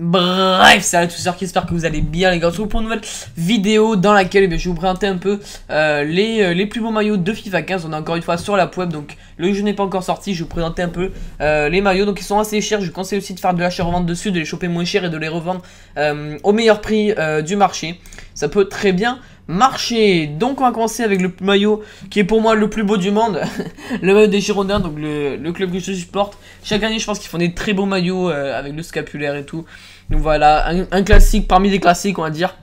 Bref, salut à tous, j'espère que vous allez bien les gars, on se retrouve pour une nouvelle vidéo dans laquelle eh je vais vous présenter un peu euh, euh, les, plus beaux maillots de FIFA 15, on est encore une fois sur la web donc le jeu n'est pas encore sorti, je vais vous présenter un peu euh, les maillots, donc ils sont assez chers, je vous conseille aussi de faire de chère revente dessus, de les choper moins chers et de les revendre au meilleur prix du marché ça peut très bien marcher. Donc on va commencer avec le maillot qui est pour moi le plus beau du monde, le maillot des Girondins, donc le, club que je supporte. Chaque année je pense qu'ils font des très beaux maillots euh, avec le scapulaire et tout. Donc voilà, un, classique parmi les classiques on va dire.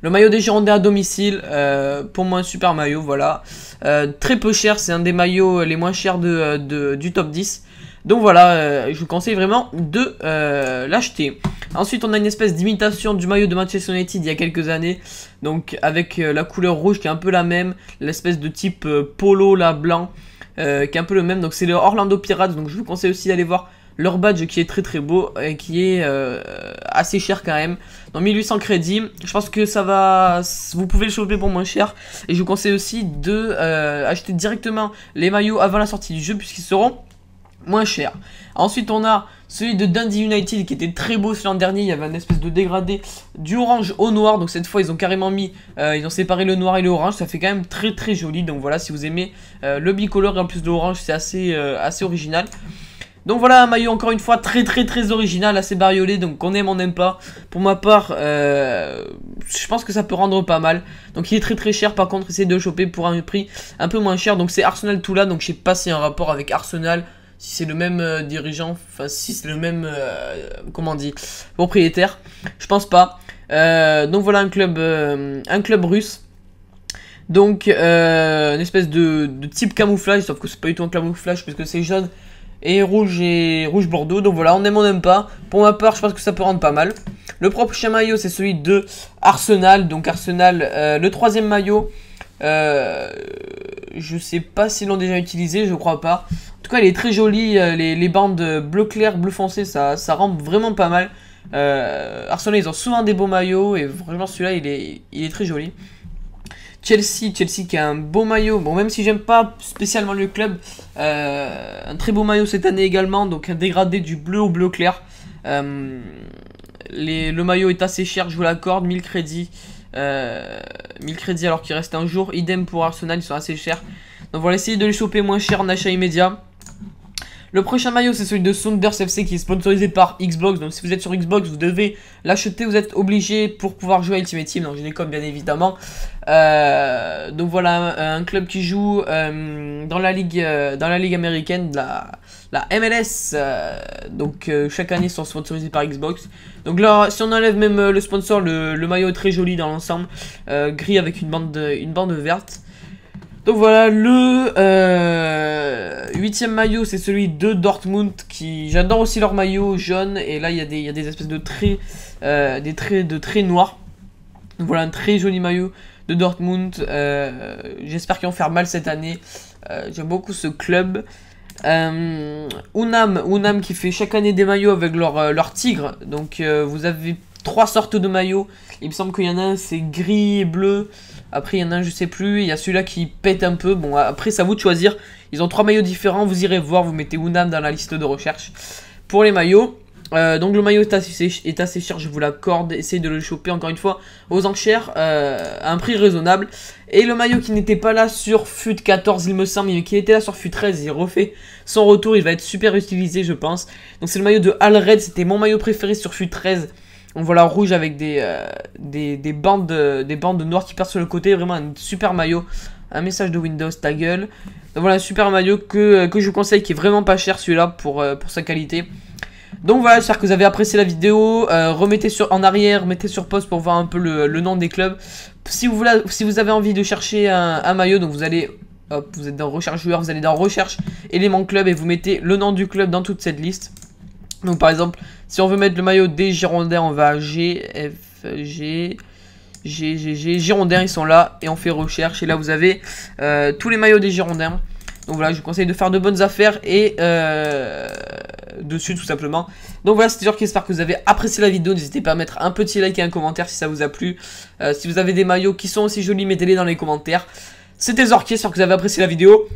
Le maillot des Girondins à domicile, euh, pour moi un super maillot, voilà. Euh, très peu cher, c'est un des maillots les moins chers de, du top 10. Donc voilà, euh, je vous conseille vraiment de euh, l'acheter. Ensuite, on a une espèce d'imitation du maillot de Manchester United il y a quelques années. Donc avec euh, la couleur rouge qui est un peu la même, l'espèce de type polo là blanc qui est un peu le même. Donc c'est le Orlando Pirates, donc je vous conseille aussi d'aller voir leur badge qui est très très beau et qui est assez cher quand même. Dans 1800 crédits, je pense que ça va, vous pouvez le choper pour moins cher. Et je vous conseille aussi de acheter directement les maillots avant la sortie du jeu puisqu'ils seront moins cher. Ensuite, on a celui de Dundee United qui était très beau ce l'an dernier. Il y avait un espèce de dégradé du orange au noir. Donc cette fois, ils ont carrément mis, euh, ils ont séparé le noir et le orange. Ça fait quand même très très joli. Donc voilà, si vous aimez euh, le bicolore et en plus de l'orange, c'est assez, euh, assez original. Donc voilà un maillot encore une fois très très très original, assez bariolé, donc on aime, on n'aime pas. Pour ma part, je pense que ça peut rendre pas mal. Donc il est très très cher, par contre essayez de choper pour un prix un peu moins cher. Donc c'est Arsenal tout là, donc je sais pas si y a un rapport avec Arsenal, si c'est le même euh, dirigeant, enfin si c'est le même, euh, comment dit, propriétaire. Je pense pas. Euh, donc voilà un club, un club russe. Donc une espèce de, type camouflage, sauf que c'est pas du tout un camouflage parce que c'est jaune et rouge et rouge bordeaux. Donc voilà, on aime on n'aime pas. Pour ma part, je pense que ça peut rendre pas mal. Le prochain maillot, c'est celui de Arsenal. Donc Arsenal, le troisième maillot. Euh, je sais pas s'ils l'ont déjà utilisé, je crois pas. En tout cas, il est très joli euh, Les, bandes bleu clair, bleu foncé, ça, ça rend vraiment pas mal. Euh, Arsenal, ils ont souvent des beaux maillots et vraiment celui-là, il est, très joli. Chelsea, Chelsea qui a un beau maillot. Bon, même si j'aime pas spécialement le club, un très beau maillot cette année également. Donc un dégradé du bleu au bleu clair. le maillot est assez cher, je vous l'accorde, 1000 crédits. 1000 euh, crédits alors qu'il reste un jour. Idem pour Arsenal, ils sont assez chers. Donc voilà, essayez de les choper moins cher en achat immédiat. Le prochain maillot, c'est celui de Saunders FC qui est sponsorisé par Xbox. Donc si vous êtes sur Xbox, vous devez l'acheter, vous êtes obligé pour pouvoir jouer à Ultimate Team. Donc je bien évidemment. Euh, donc voilà, un club qui joue euh, dans, la ligue, dans la ligue américaine, de la la MLS. Euh, donc euh, chaque année sont sponsorisés par Xbox. Donc là, si on enlève même euh, le sponsor, le, maillot est très joli dans l'ensemble. gris avec une bande, une bande verte. Donc voilà, le huitième maillot, c'est celui de Dortmund. qui J'adore aussi leur maillot jaune. Et là, il y, a des, espèces de traits, des traits de traits noirs. Donc voilà, un très joli maillot de Dortmund. J'espère qu'ils vont faire mal cette année. J'aime beaucoup ce club. Unam, euh, Unam qui fait chaque année des maillots avec leur, euh, leur tigre. Donc euh, vous avez trois sortes de maillots. Il me semble qu'il y en a un c'est gris et bleu. Après il y en a un je sais plus. Il y a celui-là qui pète un peu. Bon après ça à vous de choisir. Ils ont trois maillots différents. Vous irez voir. Vous mettez Unam dans la liste de recherche pour les maillots. Euh, donc le maillot est assez, cher, je vous l'accorde. Essayez de le choper encore une fois aux enchères euh, à un prix raisonnable. Et le maillot qui n'était pas là sur FUT 14, il me semble, mais qui était là sur FUT 13, il refait son retour. Il va être super utilisé, je pense. Donc c'est le maillot de Alred, c'était mon maillot préféré sur FUT 13. On voit la rouge avec euh, des, des, bandes, des bandes noires qui partent sur le côté. Vraiment un super maillot. Un message de Windows, ta gueule. voilà, un super maillot que, que, je vous conseille, qui est vraiment pas cher celui-là pour, pour sa qualité. Donc voilà, j'espère que vous avez apprécié la vidéo. Euh, remettez sur, en arrière, mettez sur pause pour voir un peu le, nom des clubs. Si vous, voulez, si vous avez envie de chercher un, maillot, donc vous allez vous êtes dans recherche joueur, vous allez dans recherche élément club et vous mettez le nom du club dans toute cette liste. Donc par exemple, si on veut mettre le maillot des Girondins, on va à G, F, G, G, G, G, Girondins, ils sont là et on fait recherche. Et là vous avez euh, tous les maillots des Girondins. Donc voilà, je vous conseille de faire de bonnes affaires et euh, dessus tout simplement. Donc voilà, c'était Zorki, j'espère que vous avez apprécié la vidéo. N'hésitez pas à mettre un petit like et un commentaire si ça vous a plu. Euh, si vous avez des maillots qui sont aussi jolis, mettez-les dans les commentaires. C'était Zorky. j'espère que vous avez apprécié la vidéo.